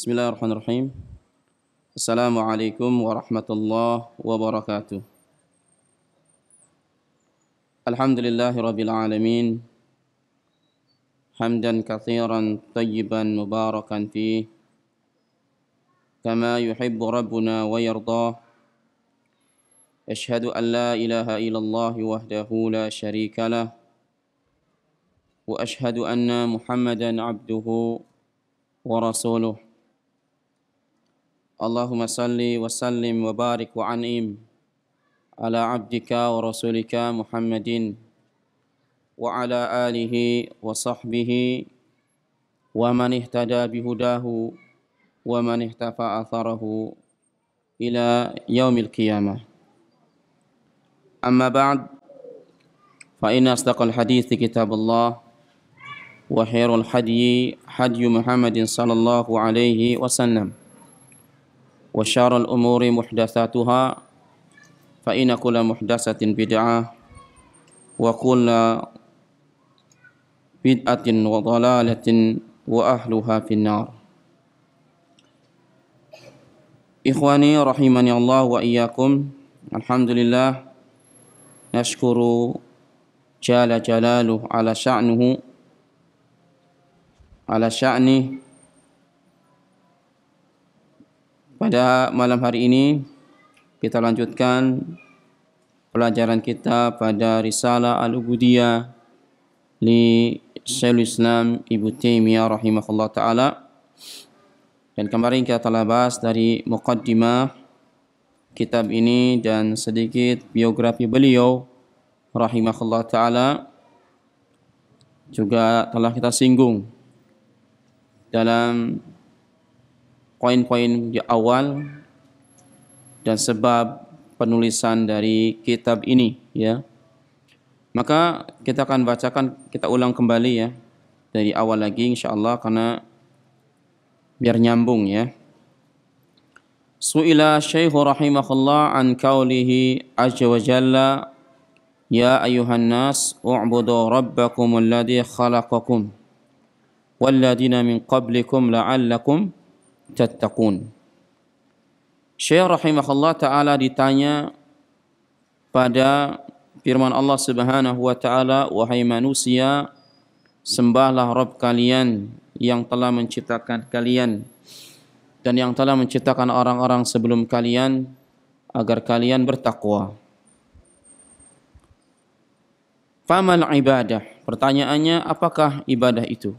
بسم الله الرحمن الرحيم السلام عليكم ورحمة الله وبركاته الحمد لله رب العالمين حمدا كثيرا طيبا مباركا فيه كما يحب ربنا ويرضى أشهد أن لا إله إلا الله وحده لا شريك له وأشهد أن محمدا عبده ورسوله اللهم صل وسلم وبارك وعنئم على عبدك ورسولك محمد وعلى آله وصحبه ومن اهتدى بهداه ومن اهتفى أثره إلى يوم القيامة أما بعد فإن أصدق الحديث كتاب الله وخير الحدي حدي محمد صلى الله عليه وسلم وشار الأمور محدثاتها فإن كل محدثة بدعة وكل بدعة وضلالة وأهلها في النار إخواني رحمني الله وإياكم الحمد لله نشكر جل جلاله على شأنه على شأنه Pada malam hari ini kita lanjutkan pelajaran kita pada Risalah Al-Ubudiyah li Syekhul Islam Ibu Taimiyah rahimahullah taala. Dan kemarin kita telah bahas dari muqaddimah kitab ini dan sedikit biografi beliau rahimahullah taala juga telah kita singgung dalam poin-poin awal dan sebab penulisan dari kitab ini ya. Maka kita akan bacakan kita ulang kembali ya dari awal lagi insyaallah karena biar nyambung ya. Su'ila Syekh rahimahullah an qaulihi azza ya ayuhan nas u'budu rabbakum alladhi khalaqakum والذين من قبلكم لعلكم tattaqun. Syekh rahimahullah taala ditanya pada firman Allah Subhanahu wa taala, "Wahai manusia, sembahlah Rabb kalian yang telah menciptakan kalian dan yang telah menciptakan orang-orang sebelum kalian agar kalian bertakwa." Famal ibadah? Pertanyaannya, apakah ibadah itu?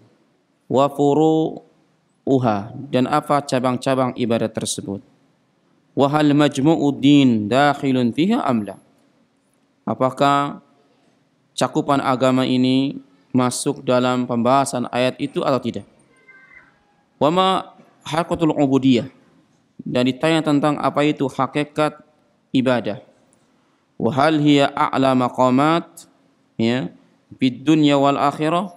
Wa furu uha dan apa cabang-cabang ibadat tersebut. Wahal majmu'uddin dakhilun fiha amla. Apakah cakupan agama ini masuk dalam pembahasan ayat itu atau tidak? Wama hakatul ubudiyah dan ditanya tentang apa itu hakikat ibadah. Wahal hiya a'la maqamat ya bid dunya wal akhirah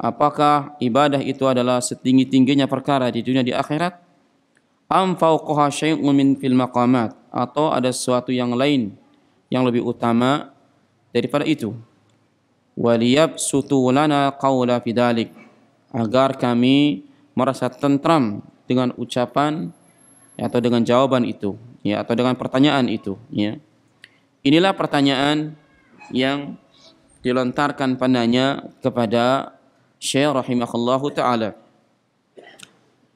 apakah ibadah itu adalah setinggi-tingginya perkara di dunia di akhirat? Am fauqaha syai'un min fil maqamat atau ada sesuatu yang lain yang lebih utama daripada itu? Waliyab sutulana qawla fidalik agar kami merasa tentram dengan ucapan atau dengan jawaban itu ya atau dengan pertanyaan itu ya inilah pertanyaan yang dilontarkan padanya kepada Syekh rahimahullahu taala.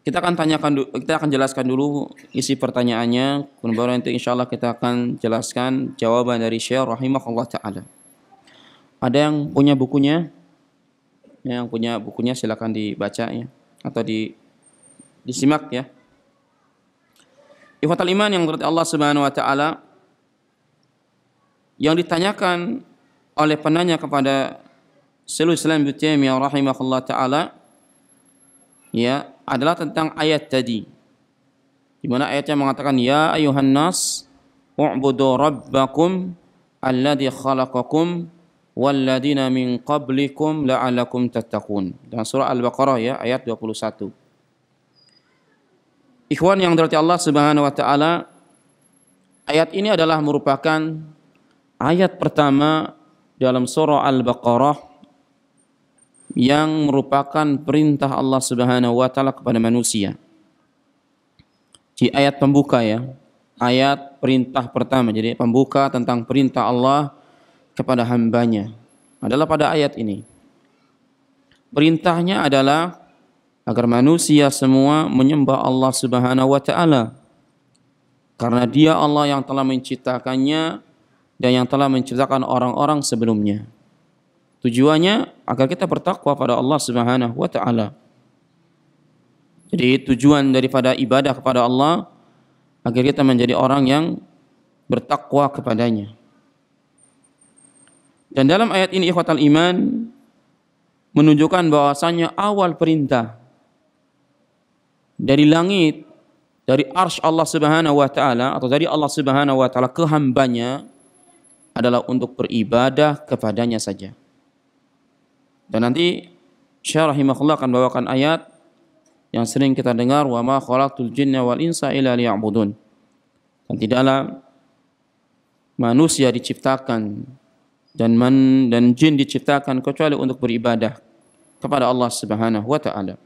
Kita akan tanyakan kita akan jelaskan dulu isi pertanyaannya, kemudian nanti insyaallah kita akan jelaskan jawaban dari Syekh rahimahullahu taala. Ada yang punya bukunya? Yang punya bukunya silakan dibaca ya atau di disimak ya. Ifatul iman yang berarti Allah Subhanahu wa taala yang ditanyakan oleh penanya kepada Syaikhul Islam Ibnu Taimiyah rahimahullah taala ya adalah tentang ayat tadi. Di mana ayatnya mengatakan ya ayuhan nas u'budu rabbakum alladhi khalaqakum walladina min qablikum la'alakum tattaqun. dan surah Al-Baqarah ya ayat 21. Ikhwan yang dirahmati Allah Subhanahu wa taala, ayat ini adalah merupakan ayat pertama dalam surah Al-Baqarah yang merupakan perintah Allah Subhanahu wa taala kepada manusia. Di ayat pembuka ya, ayat perintah pertama. Jadi pembuka tentang perintah Allah kepada hambanya adalah pada ayat ini. Perintahnya adalah agar manusia semua menyembah Allah Subhanahu wa taala. Karena Dia Allah yang telah menciptakannya dan yang telah menciptakan orang-orang sebelumnya. Tujuannya agar kita bertakwa pada Allah Subhanahu wa taala. Jadi tujuan daripada ibadah kepada Allah agar kita menjadi orang yang bertakwa kepadanya. Dan dalam ayat ini ikhwatal iman menunjukkan bahwasanya awal perintah dari langit dari arsy Allah Subhanahu wa taala atau dari Allah Subhanahu wa taala ke hambanya adalah untuk beribadah kepadanya saja. Dan nanti Syekh rahimahullah akan bawakan ayat yang sering kita dengar wa ma khalaqtul jinna wal insa illa liya'budun. Dan tidaklah manusia diciptakan dan man dan jin diciptakan kecuali untuk beribadah kepada Allah Subhanahu wa taala.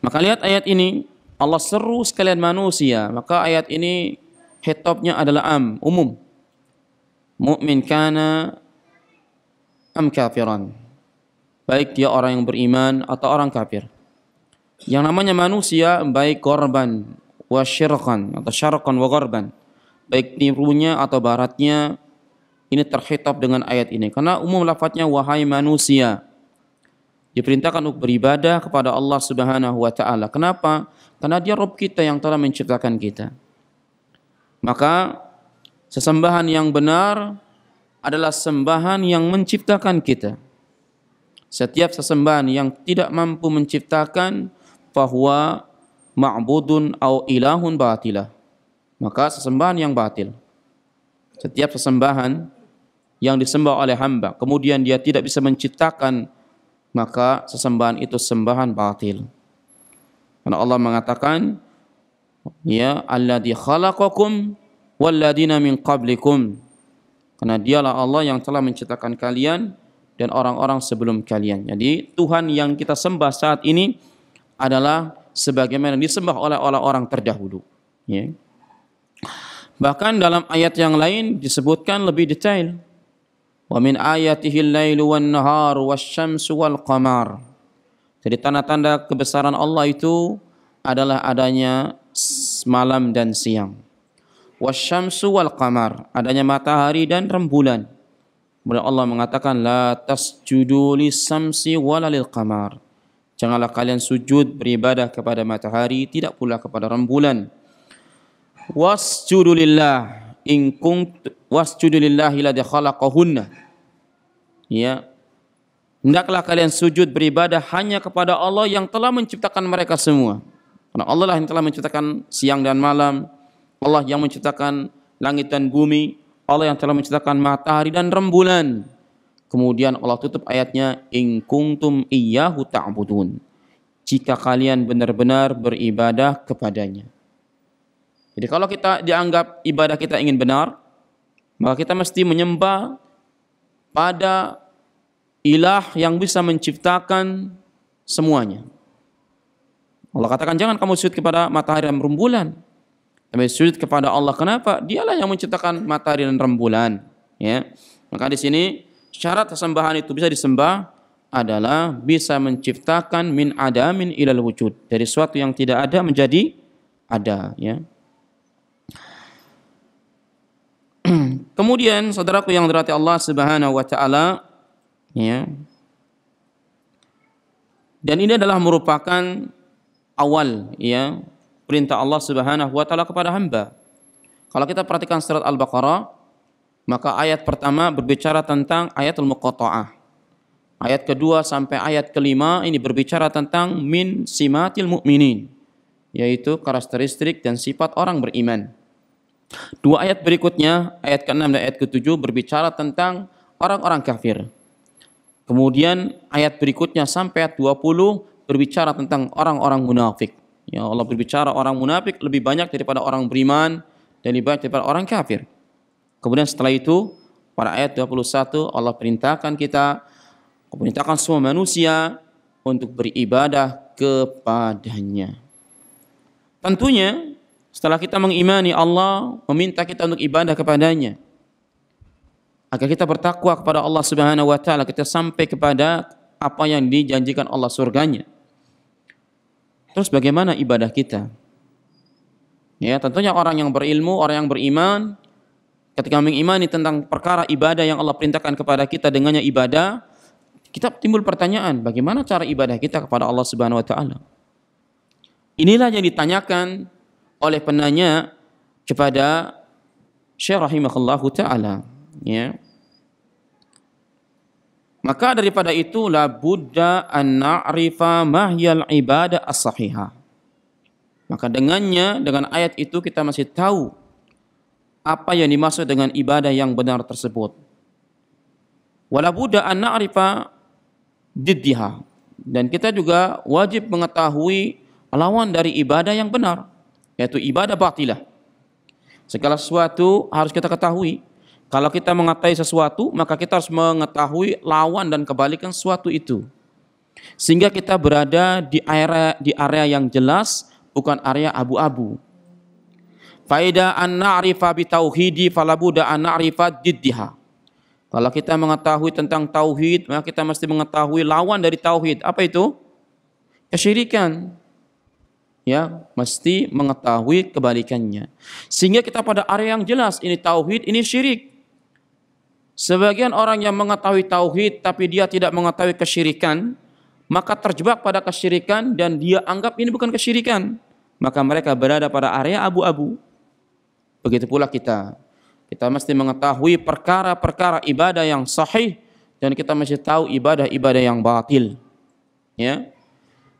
Maka lihat ayat ini Allah seru sekalian manusia, maka ayat ini hitopnya adalah am, umum. Mukmin kana am kafiran baik dia orang yang beriman atau orang kafir. Yang namanya manusia baik korban wa syirkan atau syarqan wa korban, baik timurnya atau baratnya ini terhitab dengan ayat ini karena umum lafadznya wahai manusia diperintahkan untuk beribadah kepada Allah Subhanahu wa taala. Kenapa? Karena dia Rob kita yang telah menciptakan kita. Maka sesembahan yang benar adalah sembahan yang menciptakan kita setiap sesembahan yang tidak mampu menciptakan bahwa ma'budun au ilahun batila maka sesembahan yang batil setiap sesembahan yang disembah oleh hamba kemudian dia tidak bisa menciptakan maka sesembahan itu sembahan batil karena Allah mengatakan ya Allah khalaqakum walladina min qablikum karena dialah Allah yang telah menciptakan kalian dan orang-orang sebelum kalian. Jadi Tuhan yang kita sembah saat ini adalah sebagaimana disembah oleh orang-orang terdahulu. Ya. Bahkan dalam ayat yang lain disebutkan lebih detail. Wa min ayatihi al-lailu wan-nahar wasy wal-qamar. Jadi tanda-tanda kebesaran Allah itu adalah adanya malam dan siang. Wasyamsu wal qamar, adanya matahari dan rembulan. Kemudian Allah mengatakan la tasjudu lisamsi wala lil qamar. Janganlah kalian sujud beribadah kepada matahari, tidak pula kepada rembulan. Wasjudu lillah in kunt wasjudu lillahi ladzi khalaqahunna. Ya. Hendaklah kalian sujud beribadah hanya kepada Allah yang telah menciptakan mereka semua. Karena Allah lah yang telah menciptakan siang dan malam. Allah yang menciptakan langit dan bumi. Allah yang telah menciptakan matahari dan rembulan. Kemudian Allah tutup ayatnya in kuntum iyyahu ta'budun. Jika kalian benar-benar beribadah kepadanya. Jadi kalau kita dianggap ibadah kita ingin benar, maka kita mesti menyembah pada ilah yang bisa menciptakan semuanya. Allah katakan jangan kamu sujud kepada matahari dan rembulan sampai sujud kepada Allah. Kenapa? Dialah yang menciptakan matahari dan rembulan, ya. Maka di sini syarat sesembahan itu bisa disembah adalah bisa menciptakan min ada min ilal wujud dari suatu yang tidak ada menjadi ada ya Kemudian saudaraku yang dirahmati Allah Subhanahu wa taala ya. Dan ini adalah merupakan awal ya perintah Allah Subhanahu wa taala kepada hamba. Kalau kita perhatikan surat Al-Baqarah, maka ayat pertama berbicara tentang ayatul muqatta'ah. Ayat kedua sampai ayat kelima ini berbicara tentang min simatil mu'minin, yaitu karakteristik dan sifat orang beriman. Dua ayat berikutnya, ayat ke-6 dan ayat ke-7 berbicara tentang orang-orang kafir. Kemudian ayat berikutnya sampai ayat 20 berbicara tentang orang-orang munafik. Ya Allah berbicara orang munafik lebih banyak daripada orang beriman dan lebih banyak daripada orang kafir. Kemudian setelah itu pada ayat 21 Allah perintahkan kita perintahkan semua manusia untuk beribadah kepadanya. Tentunya setelah kita mengimani Allah meminta kita untuk ibadah kepadanya agar kita bertakwa kepada Allah Subhanahu wa taala kita sampai kepada apa yang dijanjikan Allah surganya. Terus bagaimana ibadah kita? Ya, tentunya orang yang berilmu, orang yang beriman, ketika mengimani tentang perkara ibadah yang Allah perintahkan kepada kita dengannya ibadah, kita timbul pertanyaan, bagaimana cara ibadah kita kepada Allah Subhanahu wa taala? Inilah yang ditanyakan oleh penanya kepada Syekh rahimahullahu taala, ya. Maka daripada itu la buddha an na'rifa mahyal ibadah as-sahiha. Maka dengannya dengan ayat itu kita masih tahu apa yang dimaksud dengan ibadah yang benar tersebut. Wala buddha an na'rifa diddiha. Dan kita juga wajib mengetahui lawan dari ibadah yang benar, yaitu ibadah batilah. Segala sesuatu harus kita ketahui kalau kita mengetahui sesuatu, maka kita harus mengetahui lawan dan kebalikan sesuatu itu. Sehingga kita berada di area di area yang jelas, bukan area abu-abu. Faida an na'rifa bi tauhidi falabuda an na'rifa diddiha. Kalau kita mengetahui tentang tauhid, maka kita mesti mengetahui lawan dari tauhid. Apa itu? Kesyirikan. Ya, mesti mengetahui kebalikannya. Sehingga kita pada area yang jelas, ini tauhid, ini syirik. Sebagian orang yang mengetahui tauhid tapi dia tidak mengetahui kesyirikan, maka terjebak pada kesyirikan dan dia anggap ini bukan kesyirikan. Maka mereka berada pada area abu-abu. Begitu pula kita. Kita mesti mengetahui perkara-perkara ibadah yang sahih dan kita mesti tahu ibadah-ibadah yang batil. Ya.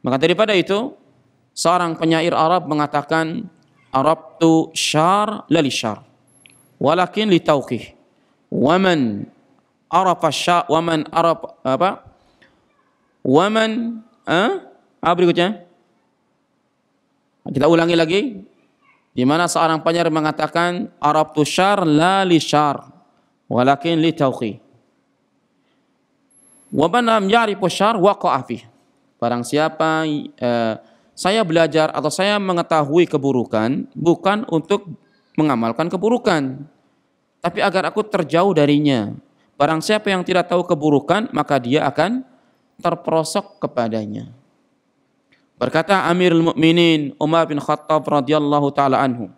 Maka daripada itu, seorang penyair Arab mengatakan Arab tu syar lali Walakin li tauqih waman arafa sya waman araf apa waman eh? apa berikutnya kita ulangi lagi di mana seorang penyair mengatakan Arab tu syar la li syar walakin li tauqi wa man lam ya'rifu syar waqa'a fi barang siapa eh, saya belajar atau saya mengetahui keburukan bukan untuk mengamalkan keburukan tapi agar aku terjauh darinya. Barang siapa yang tidak tahu keburukan, maka dia akan terperosok kepadanya. Berkata Amirul Mukminin Umar bin Khattab radhiyallahu taala anhu,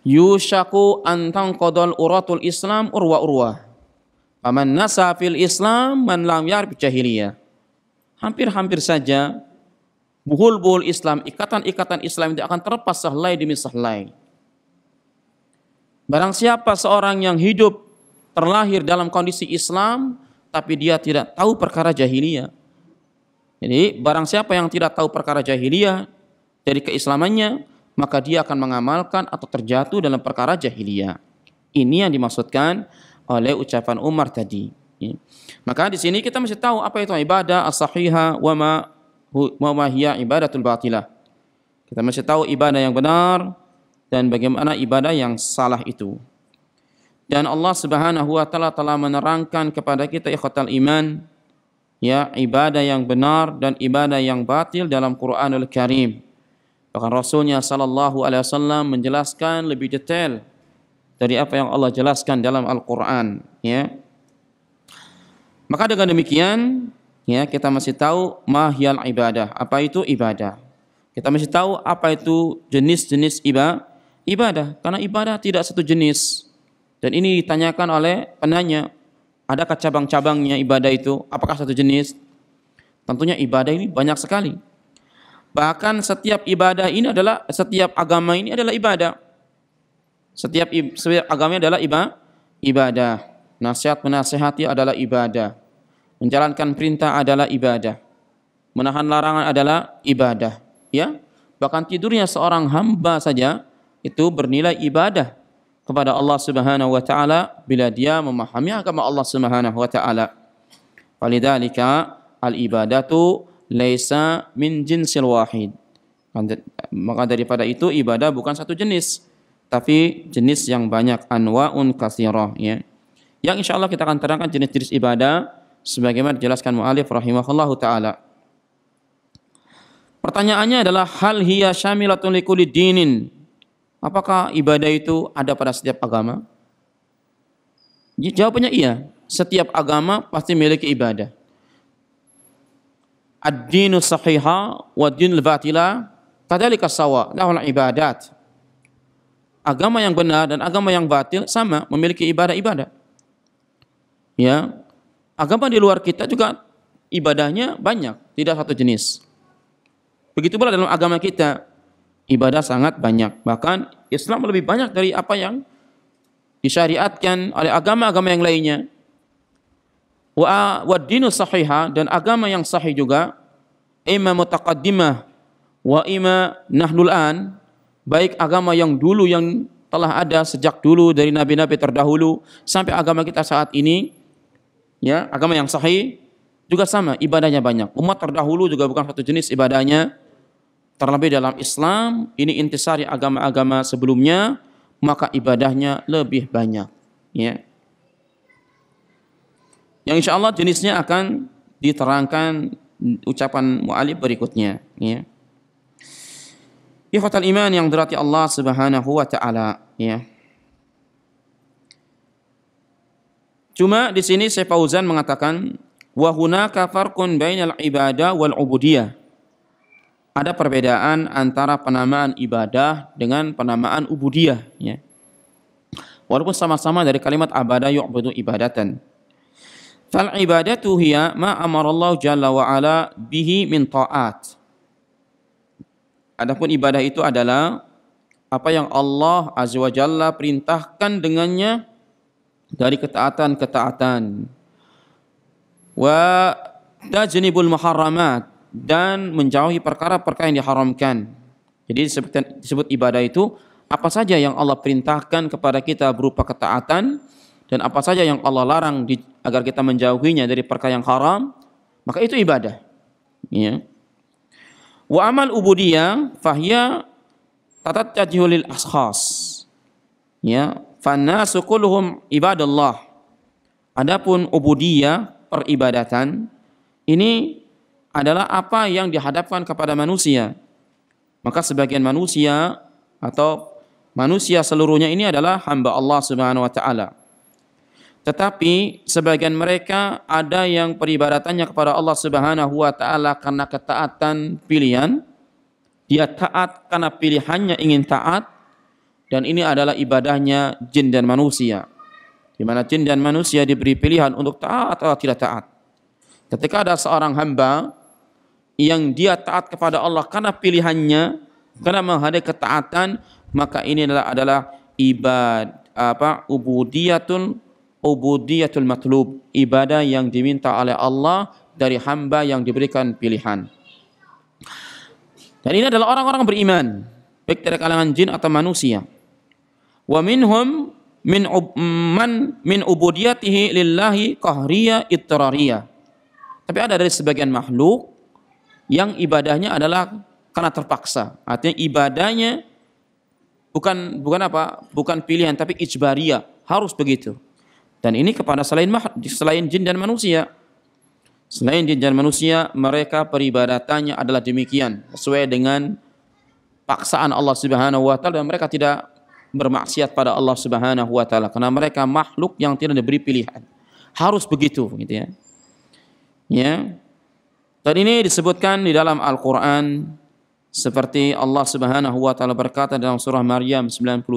"Yushaku antang qadal uratul Islam urwa urwa. Paman nasa fil Islam man lam yarif jahiliyah." Hampir-hampir saja buhul-buhul Islam, ikatan-ikatan Islam itu akan terlepas sehelai demi sehelai Barang siapa seorang yang hidup terlahir dalam kondisi Islam tapi dia tidak tahu perkara jahiliyah. Jadi barang siapa yang tidak tahu perkara jahiliyah dari keislamannya, maka dia akan mengamalkan atau terjatuh dalam perkara jahiliyah. Ini yang dimaksudkan oleh ucapan Umar tadi. Ya. Maka di sini kita mesti tahu apa itu ibadah as-sahiha wa ma, wa ma hiya ibadatul batilah. Kita mesti tahu ibadah yang benar, dan bagaimana ibadah yang salah itu. Dan Allah Subhanahu wa taala telah menerangkan kepada kita ikhtal iman ya ibadah yang benar dan ibadah yang batil dalam Quranul Karim. Bahkan Rasulnya sallallahu alaihi wasallam menjelaskan lebih detail dari apa yang Allah jelaskan dalam Al-Qur'an, ya. Maka dengan demikian, ya kita masih tahu mahyal ibadah. Apa itu ibadah? Kita masih tahu apa itu jenis-jenis ibadah ibadah karena ibadah tidak satu jenis. Dan ini ditanyakan oleh penanya, adakah cabang-cabangnya ibadah itu? Apakah satu jenis? Tentunya ibadah ini banyak sekali. Bahkan setiap ibadah ini adalah setiap agama ini adalah ibadah. Setiap, setiap agama adalah iba, ibadah. Nasihat menasehati adalah ibadah. Menjalankan perintah adalah ibadah. Menahan larangan adalah ibadah. Ya, bahkan tidurnya seorang hamba saja itu bernilai ibadah kepada Allah Subhanahu wa taala bila dia memahami agama Allah Subhanahu wa taala. Falidzalika al-ibadatu laisa min jinsil wahid. Maka daripada itu ibadah bukan satu jenis, tapi jenis yang banyak anwaun katsirah ya. Yang insya Allah kita akan terangkan jenis-jenis ibadah sebagaimana dijelaskan mu'alif rahimahullahu taala. Pertanyaannya adalah hal hiya syamilatun likulli dinin Apakah ibadah itu ada pada setiap agama? Jawabannya iya. Setiap agama pasti memiliki ibadah. Ad-dinu sahiha wa al batila tadalika sawa lahul ibadat. Agama yang benar dan agama yang batil sama memiliki ibadah-ibadah. Ya. Agama di luar kita juga ibadahnya banyak, tidak satu jenis. Begitu pula dalam agama kita, ibadah sangat banyak. Bahkan Islam lebih banyak dari apa yang disyariatkan oleh agama-agama yang lainnya. Wa dinu sahiha dan agama yang sahih juga imma mutaqaddimah wa ima nahnul an baik agama yang dulu yang telah ada sejak dulu dari nabi-nabi terdahulu sampai agama kita saat ini ya agama yang sahih juga sama ibadahnya banyak umat terdahulu juga bukan satu jenis ibadahnya terlebih dalam Islam ini intisari agama-agama sebelumnya maka ibadahnya lebih banyak ya yang insya Allah jenisnya akan diterangkan ucapan mu'alib berikutnya ya Ikhwatal iman yang dirati Allah subhanahu wa ta'ala ya Cuma di sini Syekh Fauzan mengatakan wa hunaka farqun bainal ibadah wal ubudiyah ada perbedaan antara penamaan ibadah dengan penamaan ubudiyah ya. Walaupun sama-sama dari kalimat abada yu'budu ibadatan. Fal ibadatu hiya ma amarallahu jalla wa ala bihi min ta'at. Adapun ibadah itu adalah apa yang Allah Azza wa Jalla perintahkan dengannya dari ketaatan-ketaatan. Wa tajnibul muharramat dan menjauhi perkara-perkara yang diharamkan. Jadi disebut, disebut ibadah itu apa saja yang Allah perintahkan kepada kita berupa ketaatan dan apa saja yang Allah larang di, agar kita menjauhinya dari perkara yang haram, maka itu ibadah. Ya. Wa amal ubudiyah fahya tatattajhu lil ashas. Ya, fannasu kulluhum ibadallah. Adapun ubudiyah peribadatan ini adalah apa yang dihadapkan kepada manusia. Maka sebagian manusia atau manusia seluruhnya ini adalah hamba Allah Subhanahu wa taala. Tetapi sebagian mereka ada yang peribadatannya kepada Allah Subhanahu wa taala karena ketaatan pilihan. Dia taat karena pilihannya ingin taat dan ini adalah ibadahnya jin dan manusia. Di mana jin dan manusia diberi pilihan untuk taat atau tidak taat. Ketika ada seorang hamba yang dia taat kepada Allah karena pilihannya, karena menghadapi ketaatan, maka ini adalah, adalah ibad apa ubudiyatul ubudiyatul matlub, ibadah yang diminta oleh Allah dari hamba yang diberikan pilihan. Dan ini adalah orang-orang beriman, baik dari kalangan jin atau manusia. Wa minhum min man min ubudiyatihi lillahi qahriyah ittirariyah. Tapi ada dari sebagian makhluk yang ibadahnya adalah karena terpaksa. Artinya ibadahnya bukan bukan apa? Bukan pilihan tapi ijbaria, harus begitu. Dan ini kepada selain selain jin dan manusia. Selain jin dan manusia, mereka peribadatannya adalah demikian sesuai dengan paksaan Allah Subhanahu wa taala dan mereka tidak bermaksiat pada Allah Subhanahu wa taala karena mereka makhluk yang tidak diberi pilihan. Harus begitu gitu ya. Ya, Dan ini disebutkan di dalam Al-Quran seperti Allah Subhanahu wa taala berkata dalam surah Maryam 93,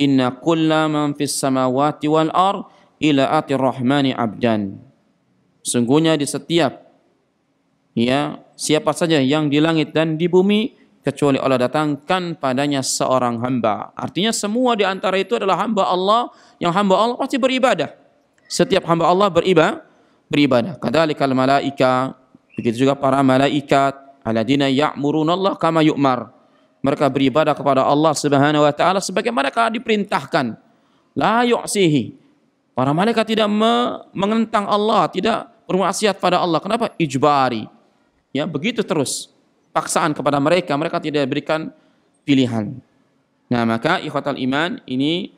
"Inna kulla man fis samawati wal ar ila atir rahmani abdan." Sungguhnya di setiap ya, siapa saja yang di langit dan di bumi kecuali Allah datangkan padanya seorang hamba. Artinya semua di antara itu adalah hamba Allah yang hamba Allah pasti beribadah. Setiap hamba Allah beribadah, beribadah. malaika Begitu juga para malaikat, alladzina Allah kama yu'mar. Mereka beribadah kepada Allah Subhanahu wa taala sebagaimana diperintahkan. La yu'sihi. Para malaikat tidak me mengentang Allah, tidak bermaksiat pada Allah. Kenapa? Ijbari. Ya, begitu terus. Paksaan kepada mereka, mereka tidak berikan pilihan. Nah, maka ikhwatal iman ini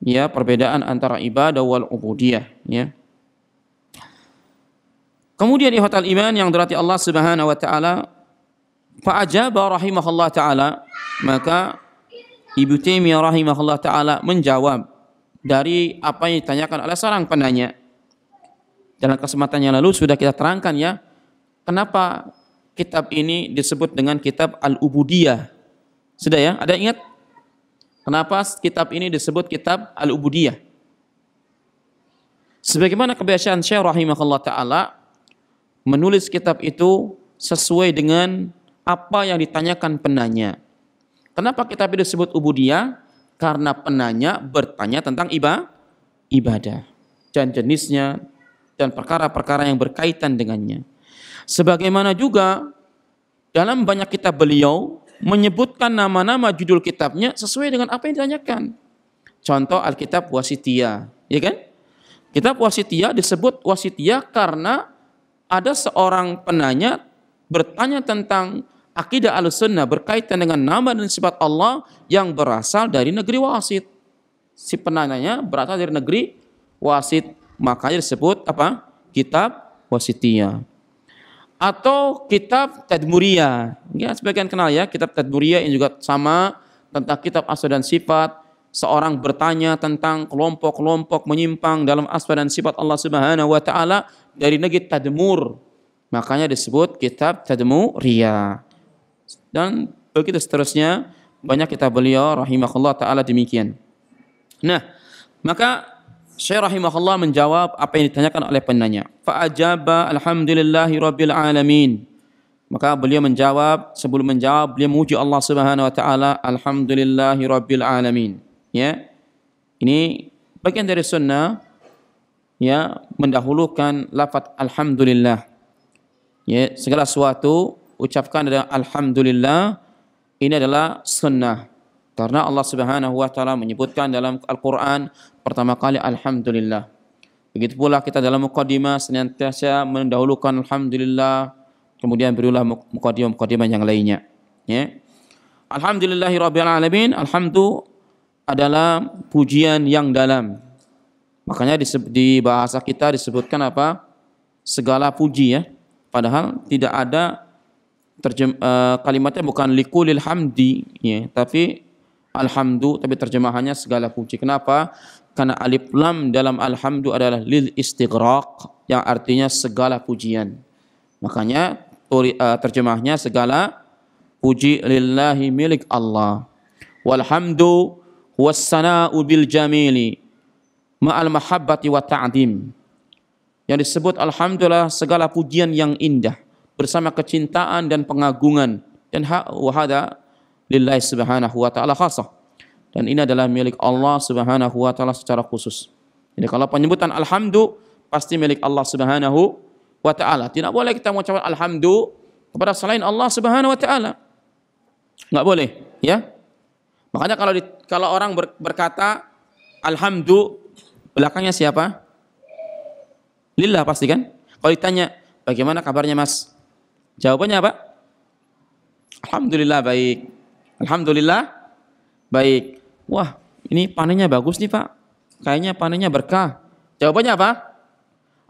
ya perbedaan antara ibadah wal ubudiyah, ya. Kemudian ihwatal iman yang dirati Allah Subhanahu wa taala fa'ajaba rahimahullah taala maka Ibu Taimiyah rahimahullah taala menjawab dari apa yang ditanyakan oleh seorang penanya. Dalam kesempatan yang lalu sudah kita terangkan ya, kenapa kitab ini disebut dengan kitab Al-Ubudiyah. Sudah ya? Ada ingat? Kenapa kitab ini disebut kitab Al-Ubudiyah? Sebagaimana kebiasaan Syekh rahimahullah taala menulis kitab itu sesuai dengan apa yang ditanyakan penanya. Kenapa kitab itu disebut ubudiyah? Karena penanya bertanya tentang iba, ibadah dan jenisnya dan perkara-perkara yang berkaitan dengannya. Sebagaimana juga dalam banyak kitab beliau menyebutkan nama-nama judul kitabnya sesuai dengan apa yang ditanyakan. Contoh Alkitab Wasitia, ya kan? Kitab Wasitia disebut Wasitia karena ada seorang penanya bertanya tentang akidah al-sunnah berkaitan dengan nama dan sifat Allah yang berasal dari negeri wasit. Si penanyanya berasal dari negeri wasit, makanya disebut apa? Kitab wasitiyah. Atau kitab Tadmuria. Ya, sebagian kenal ya, kitab Tadmuria yang juga sama tentang kitab asal dan sifat. Seorang bertanya tentang kelompok-kelompok menyimpang dalam asma dan sifat Allah Subhanahu wa taala dari negeri Tadmur. Makanya disebut kitab Tadmuria. Dan begitu seterusnya banyak kitab beliau rahimahullah taala demikian. Nah, maka Syekh rahimahullah menjawab apa yang ditanyakan oleh penanya. Fa alhamdulillahi rabbil alamin. Maka beliau menjawab, sebelum menjawab beliau memuji Allah Subhanahu wa taala alhamdulillahi rabbil alamin. Ya. Ini bagian dari sunnah ya mendahulukan lafaz alhamdulillah. Ya, segala sesuatu ucapkan adalah alhamdulillah ini adalah sunnah. Karena Allah Subhanahu wa taala menyebutkan dalam Al-Qur'an pertama kali alhamdulillah. Begitu pula kita dalam mukadimah senantiasa mendahulukan alhamdulillah, kemudian berulah mukadimah-mukadimah yang lainnya. Ya. Alhamdulillahi alamin, alhamdu adalah pujian yang dalam Makanya di, di bahasa kita disebutkan apa? Segala puji ya. Padahal tidak ada terjem, uh, kalimatnya bukan likulil hamdi ya, tapi alhamdu tapi terjemahannya segala puji. Kenapa? Karena alif lam dalam alhamdu adalah lil istighraq yang artinya segala pujian. Makanya eh, terjemahnya segala puji lillahi milik Allah. Walhamdu wassana'u bil jamili ma'al mahabbati wa ta'dim. Yang disebut alhamdulillah segala pujian yang indah bersama kecintaan dan pengagungan dan wahada lillahi subhanahu wa ta'ala khasah. Dan ini adalah milik Allah subhanahu wa ta'ala secara khusus. Jadi kalau penyebutan alhamdu pasti milik Allah subhanahu wa ta'ala. Tidak boleh kita mengucapkan alhamdu kepada selain Allah subhanahu wa ta'ala. Enggak boleh, ya. Makanya kalau di, kalau orang ber, berkata alhamdu belakangnya siapa? Lillah pasti kan? Kalau ditanya, bagaimana kabarnya mas? Jawabannya apa? Alhamdulillah baik. Alhamdulillah baik. Wah, ini panennya bagus nih pak. Kayaknya panennya berkah. Jawabannya apa?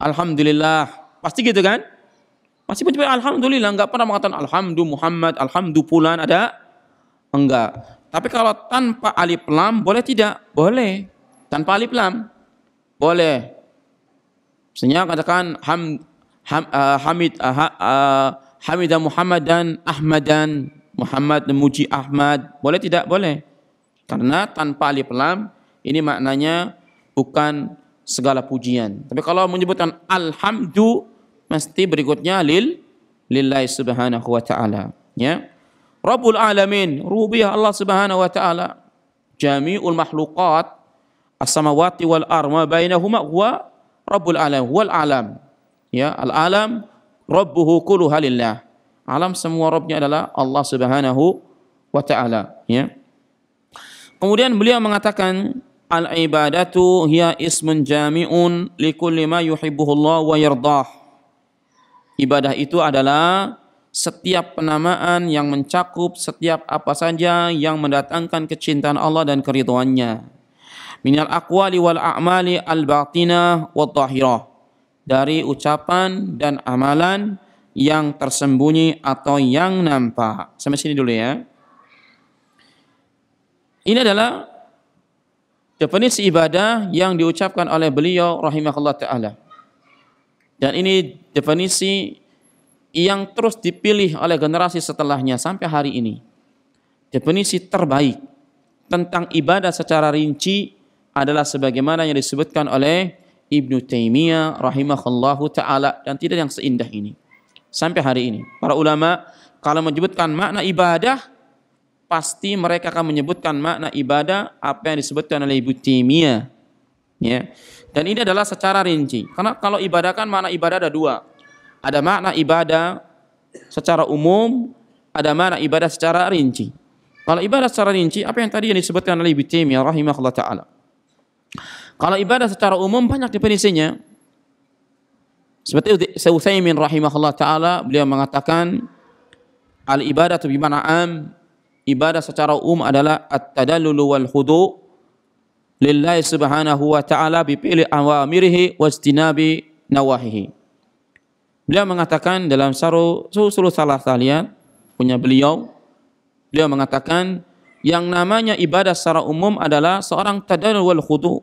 Alhamdulillah. Pasti gitu kan? Pasti pun Alhamdulillah. Enggak pernah mengatakan Alhamdulillah Muhammad, Alhamdulillah Ada? Enggak. Tapi kalau tanpa alif lam boleh tidak? Boleh. Tanpa alif lam. Boleh. Misalnya katakan ham, ham, uh, Hamid uh, uh, Hamidah Muhammad dan Ahmadan Muhammad memuji Ahmad. Boleh tidak? Boleh. Karena tanpa alif lam ini maknanya bukan segala pujian. Tapi kalau menyebutkan alhamdu mesti berikutnya lil lillahi subhanahu wa taala, ya. Rabbul alamin, rubiah Allah subhanahu wa taala. Jami'ul makhluqat as-samawati wal arma bainahuma huwa rabbul alam wal alam. Ya, al alam rabbuhu kullu halillah Alam semua robnya adalah Allah Subhanahu wa taala, ya. Kemudian beliau mengatakan al ibadatu hiya ismun jami'un li kulli ma yuhibbuhu Allah wa yardah. Ibadah itu adalah setiap penamaan yang mencakup setiap apa saja yang mendatangkan kecintaan Allah dan keridhoannya minal aqwali wal a'mali al batinah wa tahirah dari ucapan dan amalan yang tersembunyi atau yang nampak. Sampai sini dulu ya. Ini adalah definisi ibadah yang diucapkan oleh beliau rahimahullah taala. Dan ini definisi yang terus dipilih oleh generasi setelahnya sampai hari ini. Definisi terbaik tentang ibadah secara rinci adalah sebagaimana yang disebutkan oleh Ibnu Taimiyah rahimahullahu taala dan tidak yang seindah ini. Sampai hari ini para ulama kalau menyebutkan makna ibadah pasti mereka akan menyebutkan makna ibadah apa yang disebutkan oleh Ibnu Taimiyah. Ya. Dan ini adalah secara rinci. Karena kalau ibadah kan makna ibadah ada dua. Ada makna ibadah secara umum, ada makna ibadah secara rinci. Kalau ibadah secara rinci, apa yang tadi yang disebutkan oleh Ibnu Taimiyah rahimahullah taala. Kalau ibadah secara umum banyak definisinya. Seperti Sa'uthaymin rahimahullah ta'ala, beliau mengatakan, Al-ibadah tu bimana am, ibadah secara umum adalah at-tadallulu wal khudu lillahi subhanahu wa ta'ala bipili awamirihi wajtinabi nawahihi. Beliau mengatakan dalam saru susul salah talian punya beliau, beliau mengatakan yang namanya ibadah secara umum adalah seorang tadallul wal khudu'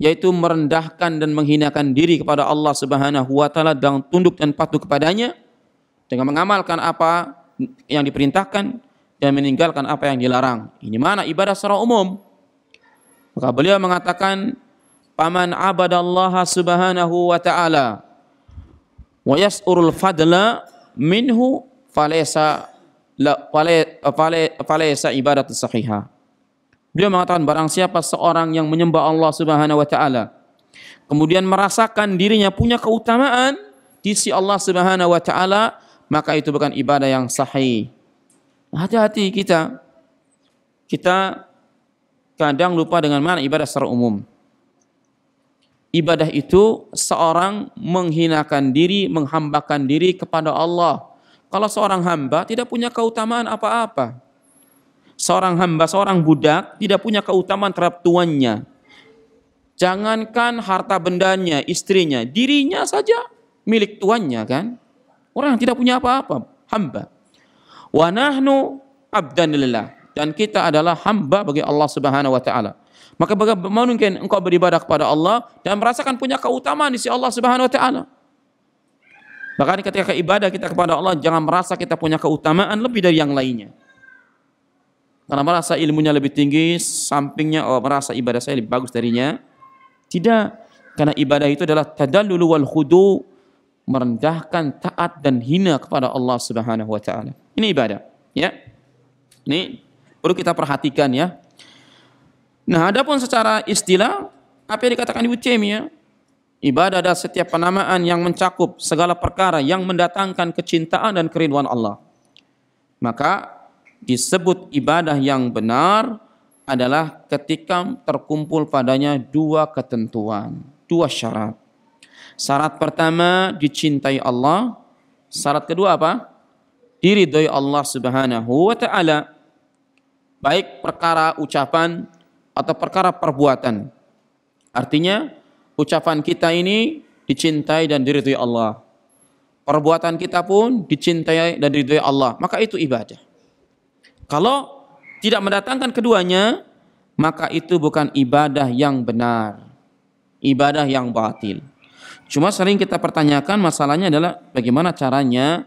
yaitu merendahkan dan menghinakan diri kepada Allah Subhanahu wa taala dan tunduk dan patuh kepadanya dengan mengamalkan apa yang diperintahkan dan meninggalkan apa yang dilarang. Ini mana ibadah secara umum. Maka beliau mengatakan paman abadallaha subhanahu wa ta'ala wa yas'urul fadla minhu falesa la falaysa ibadat sahihah Beliau mengatakan barang siapa seorang yang menyembah Allah Subhanahu wa taala kemudian merasakan dirinya punya keutamaan di sisi Allah Subhanahu wa taala, maka itu bukan ibadah yang sahih. Hati-hati kita. Kita kadang lupa dengan mana ibadah secara umum. Ibadah itu seorang menghinakan diri, menghambakan diri kepada Allah. Kalau seorang hamba tidak punya keutamaan apa-apa, seorang hamba, seorang budak tidak punya keutamaan terhadap tuannya. Jangankan harta bendanya, istrinya, dirinya saja milik tuannya kan. Orang yang tidak punya apa-apa, hamba. Wa nahnu abdanillah dan kita adalah hamba bagi Allah Subhanahu wa taala. Maka bagaimana mungkin engkau beribadah kepada Allah dan merasakan punya keutamaan di sisi Allah Subhanahu wa taala? Bahkan ketika ibadah kita kepada Allah jangan merasa kita punya keutamaan lebih dari yang lainnya karena merasa ilmunya lebih tinggi, sampingnya oh, merasa ibadah saya lebih bagus darinya. Tidak, karena ibadah itu adalah tadallul wal khudu merendahkan taat dan hina kepada Allah Subhanahu wa taala. Ini ibadah, ya. Ini perlu kita perhatikan ya. Nah, adapun secara istilah apa yang dikatakan Ibu ya Ibadah adalah setiap penamaan yang mencakup segala perkara yang mendatangkan kecintaan dan kerinduan Allah. Maka disebut ibadah yang benar adalah ketika terkumpul padanya dua ketentuan, dua syarat. Syarat pertama dicintai Allah, syarat kedua apa? Diridhoi Allah Subhanahu wa taala. Baik perkara ucapan atau perkara perbuatan. Artinya ucapan kita ini dicintai dan diridhoi Allah. Perbuatan kita pun dicintai dan diridhoi Allah. Maka itu ibadah. Kalau tidak mendatangkan keduanya, maka itu bukan ibadah yang benar, ibadah yang batil. Cuma sering kita pertanyakan masalahnya adalah bagaimana caranya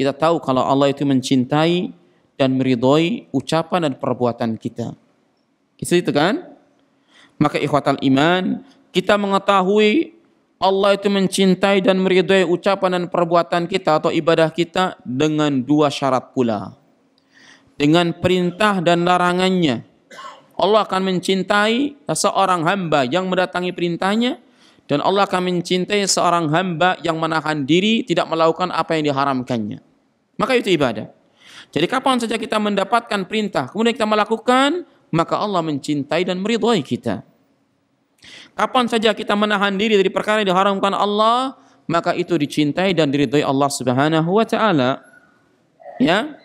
kita tahu kalau Allah itu mencintai dan meridhoi ucapan dan perbuatan kita. Itu itu kan? Maka ikhwatal iman, kita mengetahui Allah itu mencintai dan meridhoi ucapan dan perbuatan kita atau ibadah kita dengan dua syarat pula dengan perintah dan larangannya. Allah akan mencintai seorang hamba yang mendatangi perintahnya dan Allah akan mencintai seorang hamba yang menahan diri tidak melakukan apa yang diharamkannya. Maka itu ibadah. Jadi kapan saja kita mendapatkan perintah, kemudian kita melakukan, maka Allah mencintai dan meridhai kita. Kapan saja kita menahan diri dari perkara yang diharamkan Allah, maka itu dicintai dan diridhai Allah Subhanahu wa taala. Ya.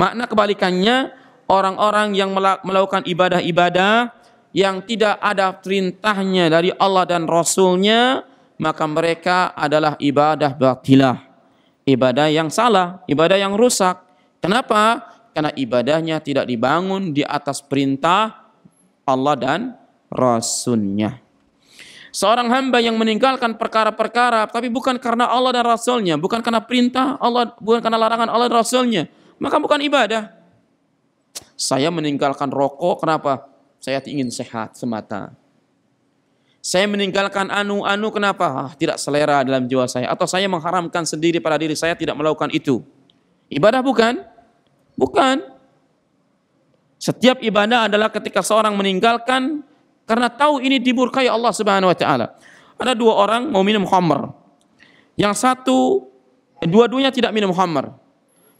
Makna kebalikannya, orang-orang yang melakukan ibadah-ibadah yang tidak ada perintahnya dari Allah dan Rasulnya, maka mereka adalah ibadah batilah. Ibadah yang salah, ibadah yang rusak. Kenapa? Karena ibadahnya tidak dibangun di atas perintah Allah dan Rasulnya. Seorang hamba yang meninggalkan perkara-perkara, tapi bukan karena Allah dan Rasulnya, bukan karena perintah Allah, bukan karena larangan Allah dan Rasulnya, maka bukan ibadah. Saya meninggalkan rokok, kenapa? Saya ingin sehat semata. Saya meninggalkan anu-anu, kenapa? Ah, tidak selera dalam jiwa saya. Atau saya mengharamkan sendiri pada diri saya tidak melakukan itu. Ibadah bukan? Bukan. Setiap ibadah adalah ketika seorang meninggalkan karena tahu ini diburkai Allah Subhanahu wa taala. Ada dua orang mau minum khamr. Yang satu dua-duanya tidak minum khamr.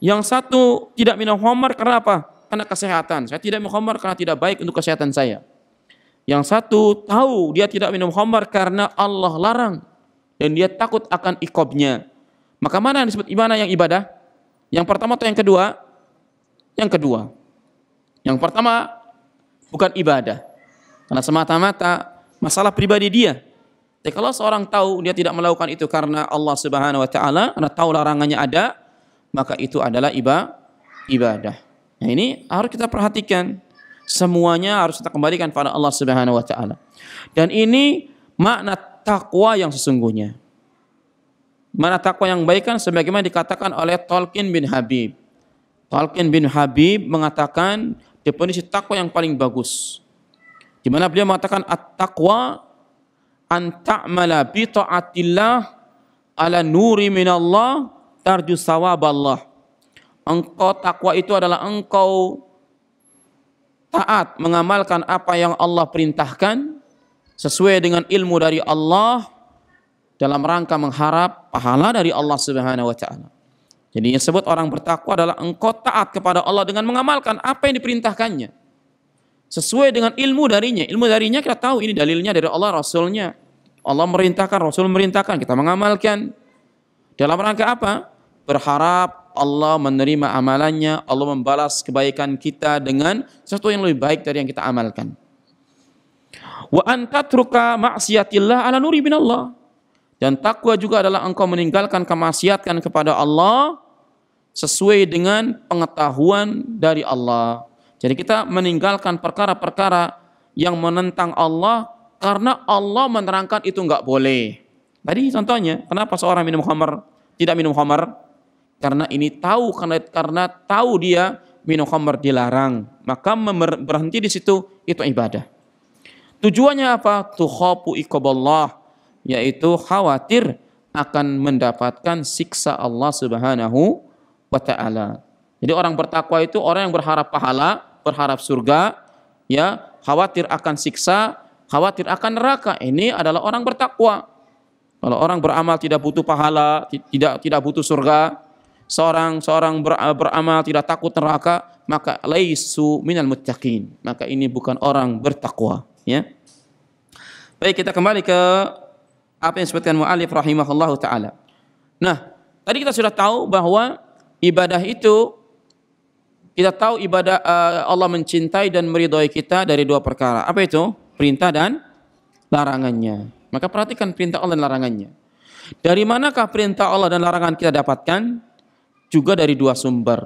Yang satu tidak minum khamar karena apa? Karena kesehatan. Saya tidak minum khamar karena tidak baik untuk kesehatan saya. Yang satu tahu dia tidak minum khamar karena Allah larang dan dia takut akan ikobnya. Maka mana yang disebut ibadah yang ibadah? Yang pertama atau yang kedua? Yang kedua. Yang pertama bukan ibadah. Karena semata-mata masalah pribadi dia. Tapi kalau seorang tahu dia tidak melakukan itu karena Allah Subhanahu wa taala, karena tahu larangannya ada, maka itu adalah iba, ibadah. Nah, ini harus kita perhatikan. Semuanya harus kita kembalikan pada Allah Subhanahu wa taala. Dan ini makna takwa yang sesungguhnya. Makna takwa yang baik kan sebagaimana dikatakan oleh Tolkien bin Habib. Tolkien bin Habib mengatakan definisi takwa yang paling bagus. Di mana beliau mengatakan at-taqwa an ta'mala bi ta'atillah ala nuri minallah tarju Allah. Engkau takwa itu adalah engkau taat mengamalkan apa yang Allah perintahkan sesuai dengan ilmu dari Allah dalam rangka mengharap pahala dari Allah Subhanahu wa taala. Jadi yang disebut orang bertakwa adalah engkau taat kepada Allah dengan mengamalkan apa yang diperintahkannya. Sesuai dengan ilmu darinya. Ilmu darinya kita tahu ini dalilnya dari Allah Rasulnya. Allah merintahkan, Rasul merintahkan, kita mengamalkan. Dalam rangka apa? berharap Allah menerima amalannya, Allah membalas kebaikan kita dengan sesuatu yang lebih baik dari yang kita amalkan. Wa antatruka maksiatillah ala nuri bin Allah. Dan takwa juga adalah engkau meninggalkan kemaksiatan kepada Allah sesuai dengan pengetahuan dari Allah. Jadi kita meninggalkan perkara-perkara yang menentang Allah karena Allah menerangkan itu enggak boleh. Tadi contohnya, kenapa seorang minum khamar tidak minum khamar? karena ini tahu karena karena tahu dia minum khamr dilarang, maka berhenti di situ itu ibadah. Tujuannya apa? Tukhafu ikoballah yaitu khawatir akan mendapatkan siksa Allah Subhanahu wa taala. Jadi orang bertakwa itu orang yang berharap pahala, berharap surga, ya, khawatir akan siksa, khawatir akan neraka. Ini adalah orang bertakwa. Kalau orang beramal tidak butuh pahala, tidak tidak butuh surga, seorang seorang eh, beramal tidak takut neraka, maka laisu minal muttaqin. Maka ini bukan orang bertakwa, ya. Baik, kita kembali ke apa yang disebutkan mu'alif rahimahullahu taala. Nah, tadi kita sudah tahu bahwa ibadah itu kita tahu ibadah eh, Allah mencintai dan meridhoi kita dari dua perkara. Apa itu? Perintah dan larangannya. Maka perhatikan perintah Allah dan larangannya. Dari manakah perintah Allah dan larangan kita dapatkan? juga dari dua sumber,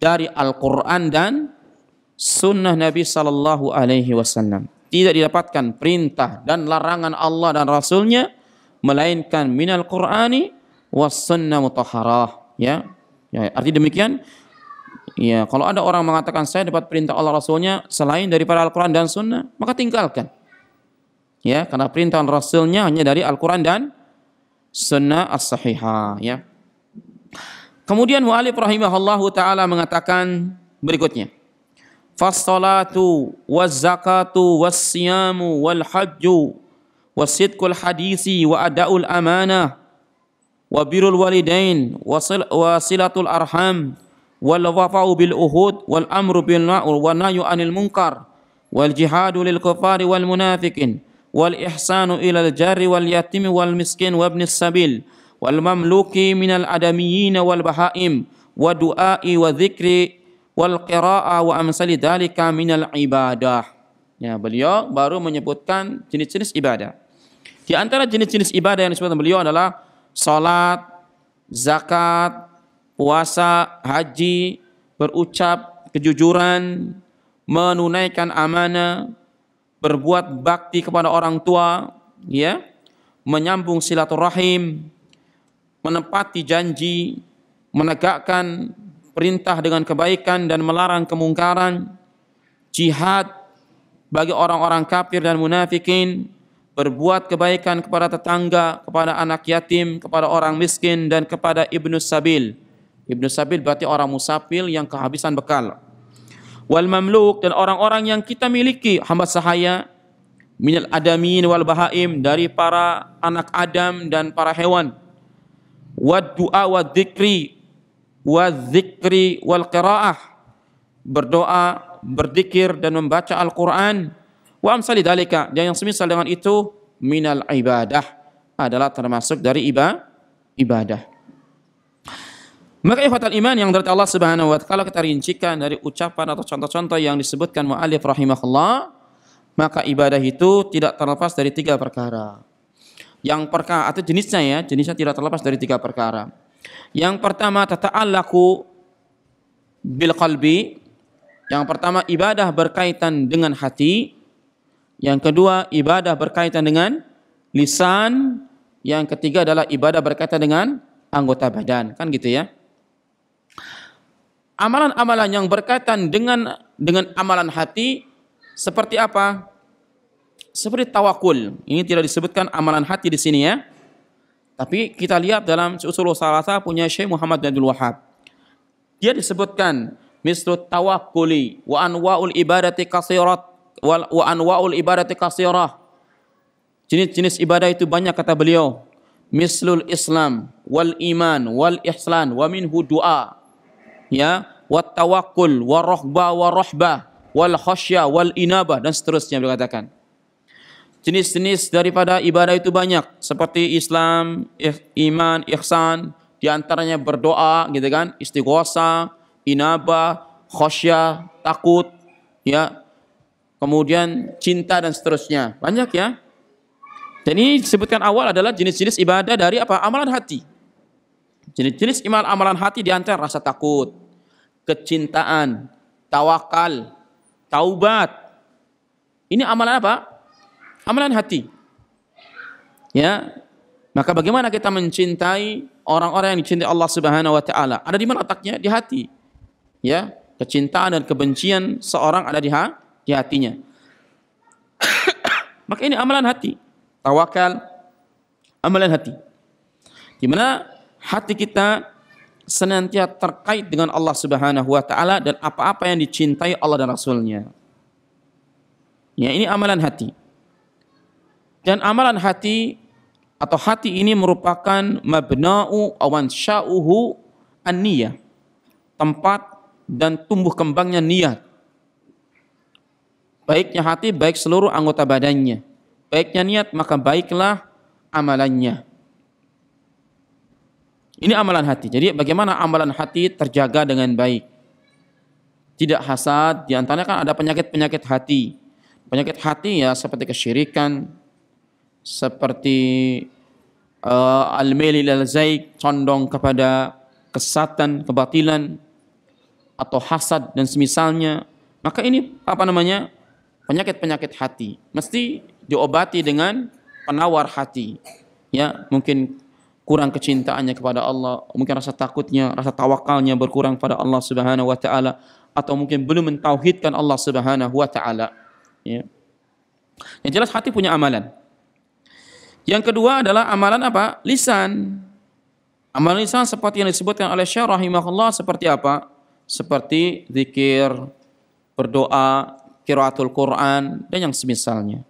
dari Al-Qur'an dan sunnah Nabi sallallahu alaihi wasallam. Tidak didapatkan perintah dan larangan Allah dan Rasulnya melainkan minal Qur'ani was sunnah mutaharah ya. ya arti demikian ya kalau ada orang mengatakan saya dapat perintah Allah Rasulnya selain daripada Al-Qur'an dan sunnah maka tinggalkan ya karena perintah Rasulnya hanya dari Al-Quran dan Sunnah as-Sahihah ya Kemudian mu'alif rahimahullah taala mengatakan berikutnya. Fassalatu wazzakatu wassiyamu wal hajju wasidqul hadisi wa adaul amanah wa birul walidain wa silatul arham wal wafa'u bil uhud wal amru bil ma'ruf wa nahyu anil munkar wal jihadu lil kufari wal munafiqin wal ihsanu ilal jari wal yatimi wal miskin wa ibnis sabil wal mamluki minal adamiyina wal bahaim wa du'ai wa dzikri wal qira'a wa amsali dalika minal ibadah. Ya, beliau baru menyebutkan jenis-jenis ibadah. Di antara jenis-jenis ibadah yang disebutkan beliau adalah salat, zakat, puasa, haji, berucap kejujuran, menunaikan amanah, berbuat bakti kepada orang tua, ya, menyambung silaturahim, menepati janji, menegakkan perintah dengan kebaikan dan melarang kemungkaran, jihad bagi orang-orang kafir dan munafikin, berbuat kebaikan kepada tetangga, kepada anak yatim, kepada orang miskin dan kepada ibnu sabil. Ibnu sabil berarti orang musafir yang kehabisan bekal. Wal mamluk dan orang-orang yang kita miliki, hamba sahaya, minal adamin wal bahaim dari para anak Adam dan para hewan wa du'a wa dzikri wa dzikri wal qiraah berdoa berzikir dan membaca Al-Qur'an wa amsali dalika dan yang semisal dengan itu minal ibadah adalah termasuk dari iba, ibadah maka ikhwatal iman yang dari Allah Subhanahu wa taala kita rincikan dari ucapan atau contoh-contoh yang disebutkan muallif rahimahullah maka ibadah itu tidak terlepas dari tiga perkara yang perkara atau jenisnya ya, jenisnya tidak terlepas dari tiga perkara. Yang pertama tata alaku bil qalbi. Yang pertama ibadah berkaitan dengan hati. Yang kedua ibadah berkaitan dengan lisan. Yang ketiga adalah ibadah berkaitan dengan anggota badan, kan gitu ya. Amalan-amalan yang berkaitan dengan dengan amalan hati seperti apa? seperti tawakul. Ini tidak disebutkan amalan hati di sini ya. Tapi kita lihat dalam usul salasa punya Syekh Muhammad bin Abdul Wahab. Dia disebutkan mislu tawakkuli wa anwa'ul ibadati kasirat wa anwa'ul ibadati kasirah. Jenis-jenis ibadah itu banyak kata beliau. Mislul Islam wal iman wal ihsan wa minhu du'a. Ya, wa tawakkul wa rahba wa rahbah wal khasyah wal inabah dan seterusnya beliau katakan jenis-jenis daripada ibadah itu banyak seperti Islam, iman, ihsan, diantaranya berdoa gitu kan, istighosa, inaba, khosyah, takut, ya, kemudian cinta dan seterusnya. Banyak ya. Dan ini disebutkan awal adalah jenis-jenis ibadah dari apa? Amalan hati. Jenis-jenis iman amalan hati diantara rasa takut, kecintaan, tawakal, taubat. Ini amalan apa? amalan hati. Ya. Maka bagaimana kita mencintai orang-orang yang dicintai Allah Subhanahu wa taala? Ada di mana letaknya? Di hati. Ya, kecintaan dan kebencian seorang ada di, ha, di hatinya. Maka ini amalan hati. Tawakal amalan hati. Di mana hati kita senantiasa terkait dengan Allah Subhanahu wa taala dan apa-apa yang dicintai Allah dan Rasulnya. Ya, ini amalan hati. Dan amalan hati atau hati ini merupakan mabna'u awan sya'uhu an -niyah. Tempat dan tumbuh kembangnya niat. Baiknya hati, baik seluruh anggota badannya. Baiknya niat, maka baiklah amalannya. Ini amalan hati. Jadi bagaimana amalan hati terjaga dengan baik? Tidak hasad, diantaranya kan ada penyakit-penyakit hati. Penyakit hati ya seperti kesyirikan, seperti uh, eh, al-mail ilal zaik, condong kepada kesatan, kebatilan atau hasad dan semisalnya, maka ini apa namanya? penyakit-penyakit hati. Mesti diobati dengan penawar hati. Ya, mungkin kurang kecintaannya kepada Allah, mungkin rasa takutnya, rasa tawakalnya berkurang pada Allah Subhanahu wa taala atau mungkin belum mentauhidkan Allah Subhanahu wa taala. Ya. Yang jelas hati punya amalan. Yang kedua adalah amalan apa? Lisan. Amalan lisan seperti yang disebutkan oleh Syekh rahimahullah seperti apa? Seperti zikir, berdoa, kiraatul Quran dan yang semisalnya.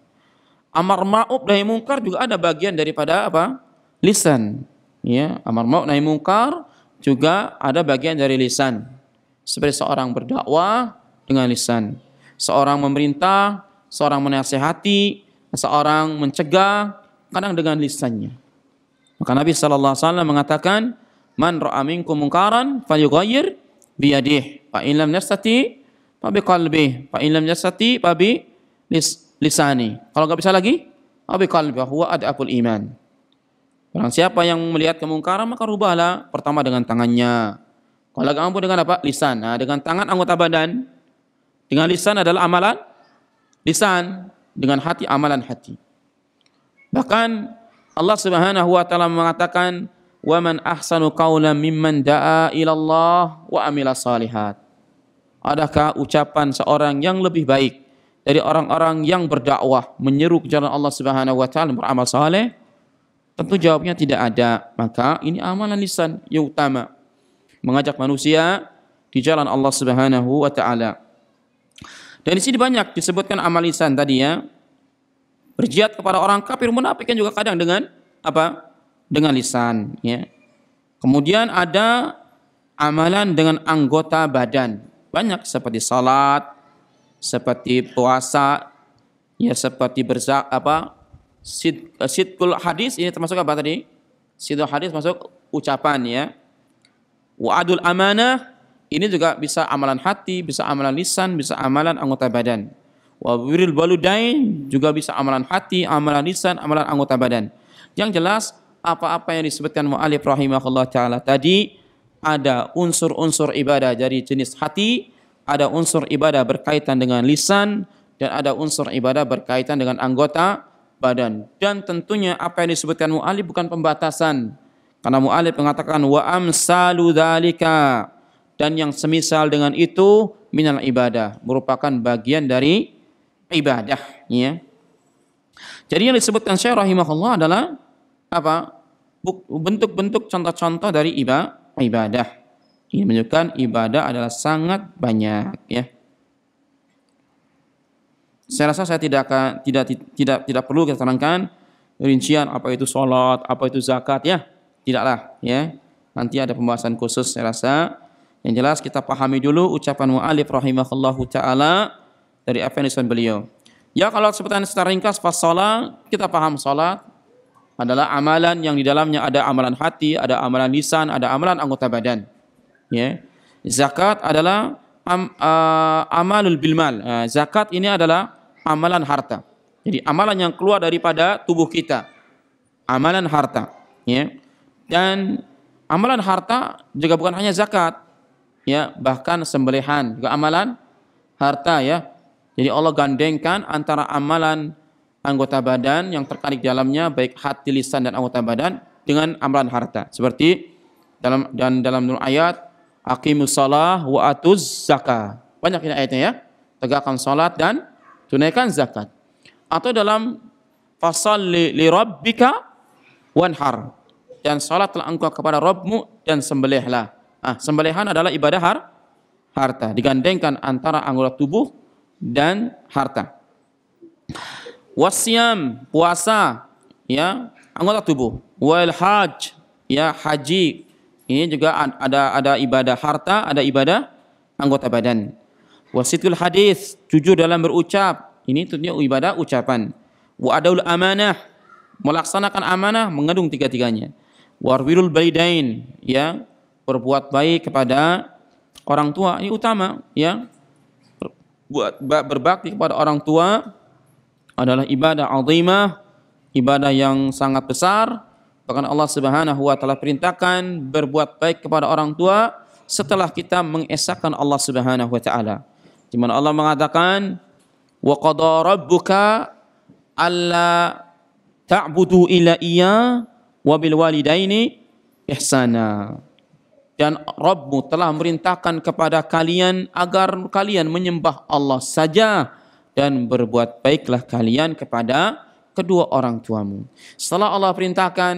Amar ma'ruf nahi mungkar juga ada bagian daripada apa? Lisan. Ya, amar ma'ruf nahi mungkar juga ada bagian dari lisan. Seperti seorang berdakwah dengan lisan, seorang memerintah, seorang menasehati, seorang mencegah, kadang dengan lisannya. Maka Nabi sallallahu alaihi wasallam mengatakan, "Man ra'a minkum munkaran falyughayyir bi yadihi, fa in lam yastati fa bi qalbihi, fa in lam yastati fa bi lisani." Kalau enggak bisa lagi, fa bi qalbi huwa adapul iman. Orang siapa yang melihat kemungkaran maka rubahlah pertama dengan tangannya. Kalau enggak mampu dengan apa? Lisan. Nah, dengan tangan anggota badan. Dengan lisan adalah amalan lisan, dengan hati amalan hati. Bahkan Allah Subhanahu wa taala mengatakan wa man ahsanu qawlan mimman da'a Allah wa amila salihat. Adakah ucapan seorang yang lebih baik dari orang-orang yang berdakwah menyeru ke jalan Allah Subhanahu wa taala beramal saleh? Tentu jawabnya tidak ada. Maka ini amalan lisan yang utama. Mengajak manusia di jalan Allah Subhanahu wa taala. Dan di sini banyak disebutkan amal lisan tadi ya berjihad kepada orang kafir munafik yang juga kadang dengan apa? Dengan lisan, ya. Kemudian ada amalan dengan anggota badan. Banyak seperti salat, seperti puasa, ya seperti berzak apa? Sid, sidkul hadis ini termasuk apa tadi? Sidul hadis masuk ucapan ya. Wa'adul amanah ini juga bisa amalan hati, bisa amalan lisan, bisa amalan anggota badan. Wabiril baludain juga bisa amalan hati, amalan lisan, amalan anggota badan. Yang jelas apa-apa yang disebutkan mu'alif rahimahullah ta'ala tadi ada unsur-unsur ibadah dari jenis hati, ada unsur ibadah berkaitan dengan lisan, dan ada unsur ibadah berkaitan dengan anggota badan. Dan tentunya apa yang disebutkan mu'alif bukan pembatasan. Karena mu'alif mengatakan wa amsalu dhalika. Dan yang semisal dengan itu minal ibadah. Merupakan bagian dari ibadah ya. Jadi yang disebutkan Syekh rahimahullah adalah apa? bentuk-bentuk contoh-contoh dari ibadah. Ini menunjukkan ibadah adalah sangat banyak ya. Saya rasa saya tidak akan, tidak tidak tidak perlu kita terangkan rincian apa itu sholat, apa itu zakat ya. Tidaklah ya. Nanti ada pembahasan khusus saya rasa. Yang jelas kita pahami dulu ucapan mu'alif rahimahullahu ta'ala dari apa yang beliau. Ya kalau sebutan secara ringkas pas sholat, kita paham sholat adalah amalan yang di dalamnya ada amalan hati, ada amalan lisan, ada amalan anggota badan. Ya. Zakat adalah am, uh, amalul bilmal. Uh, eh, zakat ini adalah amalan harta. Jadi amalan yang keluar daripada tubuh kita. Amalan harta. Ya. Dan amalan harta juga bukan hanya zakat. Ya, bahkan sembelihan juga amalan harta ya jadi Allah gandengkan antara amalan anggota badan yang terkait dalamnya baik hati, lisan dan anggota badan dengan amalan harta. Seperti dalam dan dalam nur ayat aqimus shalah wa atuz zakah. Banyak ini ayatnya ya. Tegakkan salat dan tunaikan zakat. Atau dalam fasal li rabbika wanhar. Dan telah engkau kepada Rabbmu dan sembelihlah. Ah, sembelihan adalah ibadah har, harta. Digandengkan antara anggota tubuh dan harta. wasiam puasa, ya, anggota tubuh. Wal haj, ya, haji. Ini juga ada ada ibadah harta, ada ibadah anggota badan. Wasitul hadis, jujur dalam berucap. Ini tentunya ibadah ucapan. Wa adaul amanah, melaksanakan amanah mengandung tiga-tiganya. warwirul baidain, ya, berbuat baik kepada orang tua ini utama, ya buat berbakti kepada orang tua adalah ibadah azimah, ibadah yang sangat besar. Bahkan Allah Subhanahu wa taala perintahkan berbuat baik kepada orang tua setelah kita mengesahkan Allah Subhanahu wa taala. Di mana Allah mengatakan wa qada rabbuka alla ta'budu illa iya wa bil walidaini ihsana dan Rabbmu telah merintahkan kepada kalian agar kalian menyembah Allah saja dan berbuat baiklah kalian kepada kedua orang tuamu. Setelah Allah perintahkan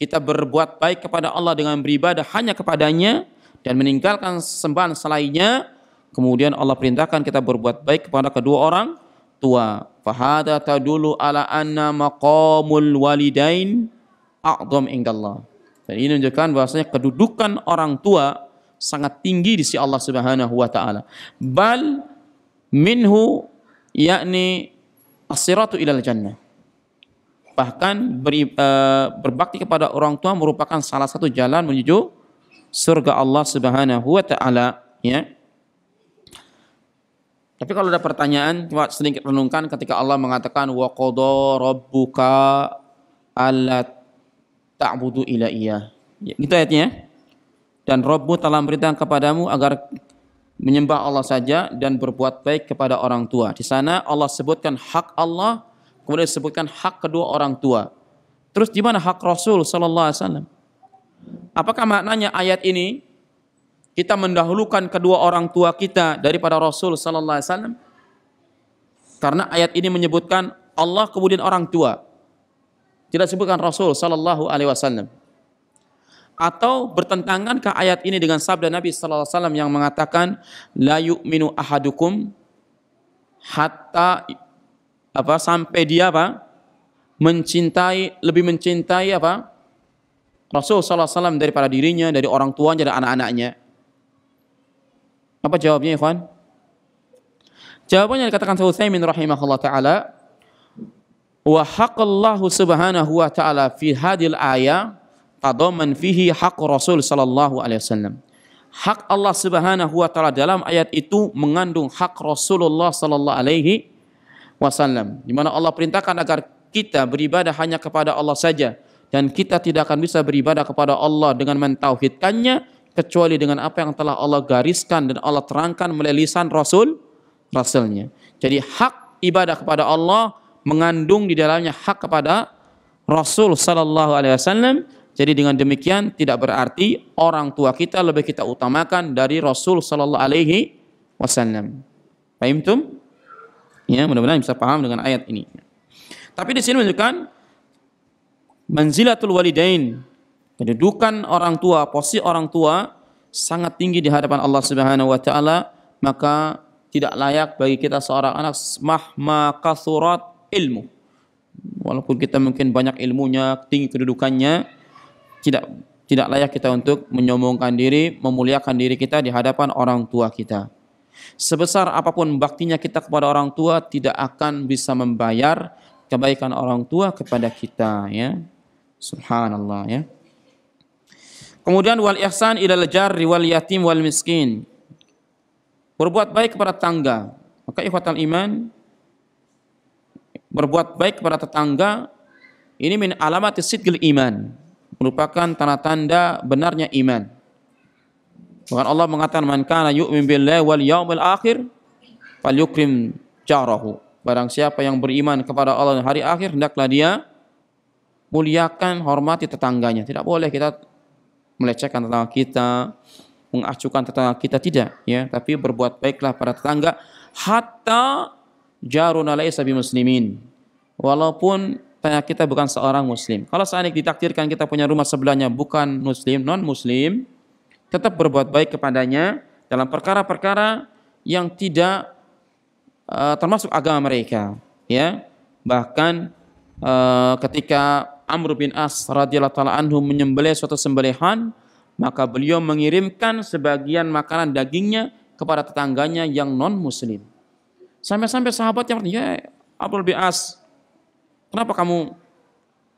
kita berbuat baik kepada Allah dengan beribadah hanya kepadanya dan meninggalkan sembahan selainnya, kemudian Allah perintahkan kita berbuat baik kepada kedua orang tua. Fahada tadulu ala anna maqamul walidain a'zam indallah dan ini menunjukkan bahwasanya kedudukan orang tua sangat tinggi di sisi Allah Subhanahu wa taala. Bal minhu yakni asiratu ilal jannah. Bahkan beri, uh, berbakti kepada orang tua merupakan salah satu jalan menuju surga Allah Subhanahu wa taala, ya. Tapi kalau ada pertanyaan, coba sedikit renungkan ketika Allah mengatakan wa qadara rabbuka alla ta'budu ila iya. Ya, gitu ayatnya. Dan Rabbu telah memberitahu kepadamu agar menyembah Allah saja dan berbuat baik kepada orang tua. Di sana Allah sebutkan hak Allah, kemudian sebutkan hak kedua orang tua. Terus di mana hak Rasul sallallahu alaihi wasallam? Apakah maknanya ayat ini kita mendahulukan kedua orang tua kita daripada Rasul sallallahu alaihi wasallam? Karena ayat ini menyebutkan Allah kemudian orang tua tidak sebutkan Rasul sallallahu alaihi wasallam. Atau bertentangankah ayat ini dengan sabda Nabi sallallahu alaihi wasallam yang mengatakan la yu'minu ahadukum hatta apa sampai dia apa mencintai lebih mencintai apa Rasul sallallahu alaihi wasallam daripada dirinya, dari orang tuanya dan anak-anaknya. Apa jawabnya, ikhwan? Jawabannya dikatakan Sa'utsaimin rahimahullah taala, wa haqqallahu subhanahu wa ta'ala fi hadil ayah tadaman fihi haq Rasul sallallahu alaihi wasallam. Hak Allah Subhanahu wa taala dalam ayat itu mengandung hak Rasulullah sallallahu alaihi wasallam. Di mana Allah perintahkan agar kita beribadah hanya kepada Allah saja dan kita tidak akan bisa beribadah kepada Allah dengan mentauhidkannya kecuali dengan apa yang telah Allah gariskan dan Allah terangkan melalui lisan Rasul Rasulnya. Jadi hak ibadah kepada Allah mengandung di dalamnya hak kepada Rasul sallallahu alaihi wasallam. Jadi dengan demikian tidak berarti orang tua kita lebih kita utamakan dari Rasul sallallahu alaihi wasallam. Fahimtum? Ya, mudah-mudahan bisa paham dengan ayat ini. Tapi di sini menunjukkan manzilatul walidain, kedudukan orang tua, posisi orang tua sangat tinggi di hadapan Allah Subhanahu wa taala, maka tidak layak bagi kita seorang anak mahma kasurat ilmu. Walaupun kita mungkin banyak ilmunya, tinggi kedudukannya, tidak tidak layak kita untuk menyombongkan diri, memuliakan diri kita di hadapan orang tua kita. Sebesar apapun baktinya kita kepada orang tua tidak akan bisa membayar kebaikan orang tua kepada kita ya. Subhanallah ya. Kemudian wal ihsan ilal jarri wal yatim wal miskin. Berbuat baik kepada tangga. Maka ikhwatal iman berbuat baik kepada tetangga ini min alamat sidqil iman merupakan tanda-tanda benarnya iman bahkan Allah mengatakan man kana yu'min billahi wal yaumil akhir falyukrim jarahu barang siapa yang beriman kepada Allah dan hari akhir hendaklah dia muliakan hormati tetangganya tidak boleh kita melecehkan tetangga kita mengacukan tetangga kita tidak ya tapi berbuat baiklah pada tetangga hatta jarun alaisa muslimin. Walaupun tanya kita bukan seorang muslim. Kalau seandainya ditakdirkan kita punya rumah sebelahnya bukan muslim, non muslim, tetap berbuat baik kepadanya dalam perkara-perkara yang tidak uh, termasuk agama mereka, ya. Bahkan uh, ketika Amr bin As radhiyallahu taala anhu menyembelih suatu sembelihan, maka beliau mengirimkan sebagian makanan dagingnya kepada tetangganya yang non muslim. Sampai-sampai sahabat yang ya Abdul Bi'as, kenapa kamu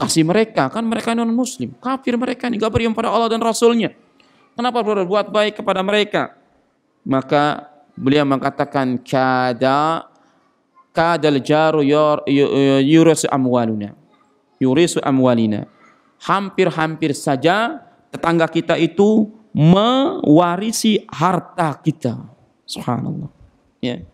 kasih mereka? Kan mereka non muslim, kafir mereka ini, gak beriman pada Allah dan Rasulnya. Kenapa berbuat baik kepada mereka? Maka beliau mengatakan kada kadal jaru yur, yurisu amwaluna. Yurisu amwalina. Hampir-hampir saja tetangga kita itu mewarisi harta kita. Subhanallah. Ya. Yeah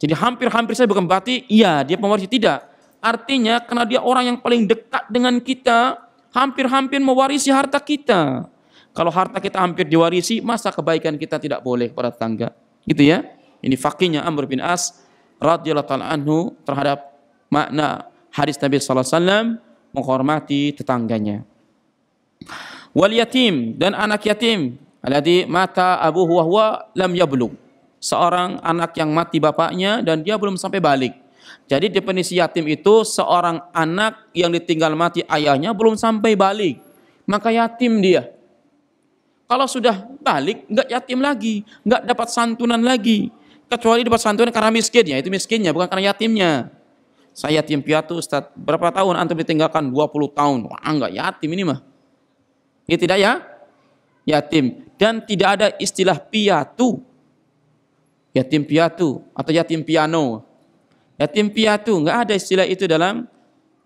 jadi hampir-hampir saya bukan berarti iya dia pewaris tidak. Artinya karena dia orang yang paling dekat dengan kita, hampir-hampir mewarisi harta kita. Kalau harta kita hampir diwarisi, masa kebaikan kita tidak boleh kepada tetangga? Gitu ya. Ini fakihnya Amr bin As radhiyallahu taala anhu terhadap makna hadis Nabi sallallahu alaihi wasallam menghormati tetangganya. Wal yatim dan anak yatim alladhi mata abuhu wa huwa lam yablugh seorang anak yang mati bapaknya dan dia belum sampai balik. Jadi definisi yatim itu seorang anak yang ditinggal mati ayahnya belum sampai balik. Maka yatim dia. Kalau sudah balik, nggak yatim lagi, nggak dapat santunan lagi. Kecuali dapat santunan karena miskinnya, itu miskinnya bukan karena yatimnya. Saya yatim piatu Ustaz, berapa tahun antum ditinggalkan? 20 tahun. Wah, enggak yatim ini mah. Ini tidak ya? Yatim. Dan tidak ada istilah piatu yatim piatu atau yatim piano. Yatim piatu nggak ada istilah itu dalam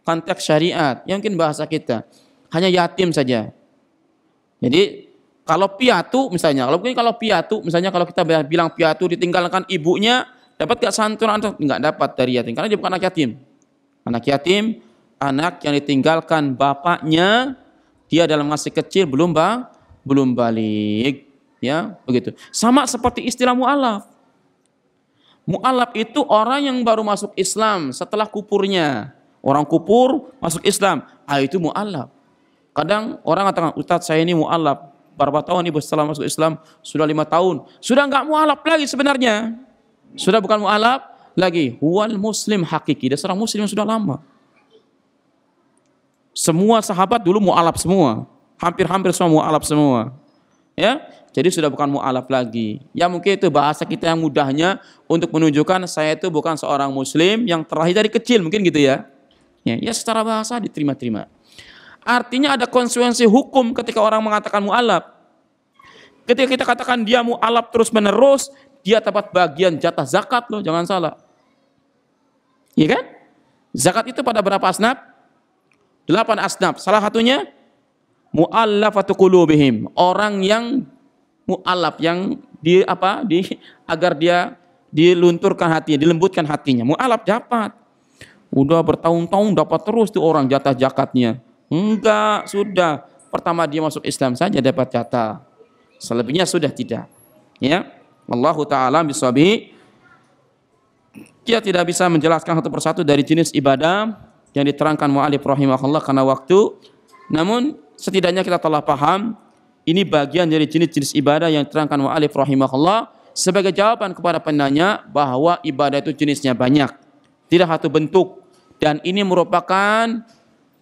konteks syariat. Yang mungkin bahasa kita hanya yatim saja. Jadi kalau piatu misalnya, kalau mungkin kalau piatu misalnya kalau kita bilang piatu ditinggalkan ibunya, dapat gak santunan atau nggak dapat dari yatim karena dia bukan anak yatim. Anak yatim anak yang ditinggalkan bapaknya dia dalam masih kecil belum bang belum balik ya begitu sama seperti istilah mualaf Mu'alab itu orang yang baru masuk Islam setelah kupurnya. Orang kupur masuk Islam. Ah itu mu'alab. Kadang orang mengatakan, Ustaz saya ini mu'alab. Berapa tahun ini setelah masuk Islam? Sudah lima tahun. Sudah nggak mu'alab lagi sebenarnya. Sudah bukan mu'alab lagi. Wal muslim hakiki. Dia seorang muslim yang sudah lama. Semua sahabat dulu mu'alab semua. Hampir-hampir semua mu'alab semua. Ya, jadi sudah bukan mu'alaf lagi. Ya mungkin itu bahasa kita yang mudahnya untuk menunjukkan saya itu bukan seorang muslim yang terlahir dari kecil mungkin gitu ya. Ya, ya secara bahasa diterima-terima. Artinya ada konsekuensi hukum ketika orang mengatakan mu'alaf. Ketika kita katakan dia mu'alaf terus menerus, dia dapat bagian jatah zakat loh, jangan salah. Iya kan? Zakat itu pada berapa asnaf? Delapan asnaf. Salah satunya mu'allafatu qulubihim, orang yang mualaf yang di apa di agar dia dilunturkan hatinya, dilembutkan hatinya. Mualaf dapat. Udah bertahun-tahun dapat terus tuh orang jatah jakatnya. Enggak, sudah. Pertama dia masuk Islam saja dapat jatah. Selebihnya sudah tidak. Ya. Allah taala bisabi. Kita tidak bisa menjelaskan satu persatu dari jenis ibadah yang diterangkan mu'alif rahimahullah karena waktu. Namun setidaknya kita telah paham ini bagian dari jenis-jenis ibadah yang diterangkan wa alif rahimahullah sebagai jawaban kepada penanya bahwa ibadah itu jenisnya banyak, tidak satu bentuk dan ini merupakan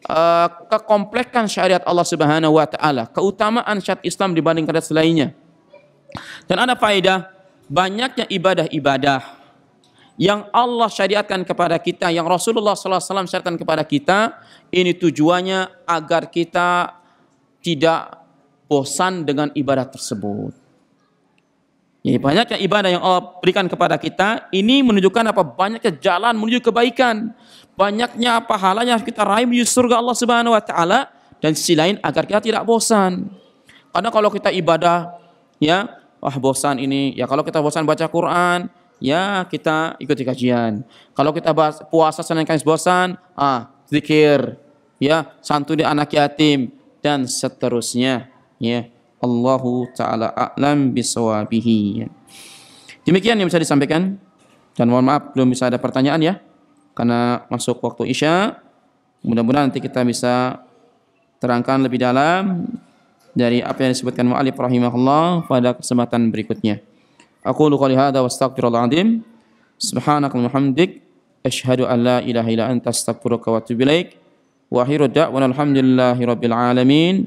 uh, kekomplekan syariat Allah Subhanahu wa taala, keutamaan syariat Islam dibandingkan selainnya. Dan ada faedah banyaknya ibadah-ibadah yang Allah syariatkan kepada kita, yang Rasulullah SAW syariatkan kepada kita, ini tujuannya agar kita tidak bosan dengan ibadah tersebut. Jadi banyaknya ibadah yang Allah berikan kepada kita ini menunjukkan apa banyaknya jalan menuju kebaikan, banyaknya pahala yang kita raih menuju surga Allah Subhanahu wa taala dan sisi lain agar kita tidak bosan. Karena kalau kita ibadah ya, wah bosan ini. Ya kalau kita bosan baca Quran, ya kita ikuti kajian. Kalau kita bahas, puasa Senin Kamis bosan, ah zikir, ya santuni anak yatim dan seterusnya ya Allahu taala a'lam bisawabihi demikian yang bisa disampaikan dan mohon maaf belum bisa ada pertanyaan ya karena masuk waktu isya mudah-mudahan nanti kita bisa terangkan lebih dalam dari apa yang disebutkan mu'alif rahimahullah pada kesempatan berikutnya aku qali hadza wastaghfirullah azim subhanakallahumma hamdik asyhadu an la ilaha illa anta astaghfiruka wa atubu ilaik wa akhiru da'wana alhamdulillahi rabbil alamin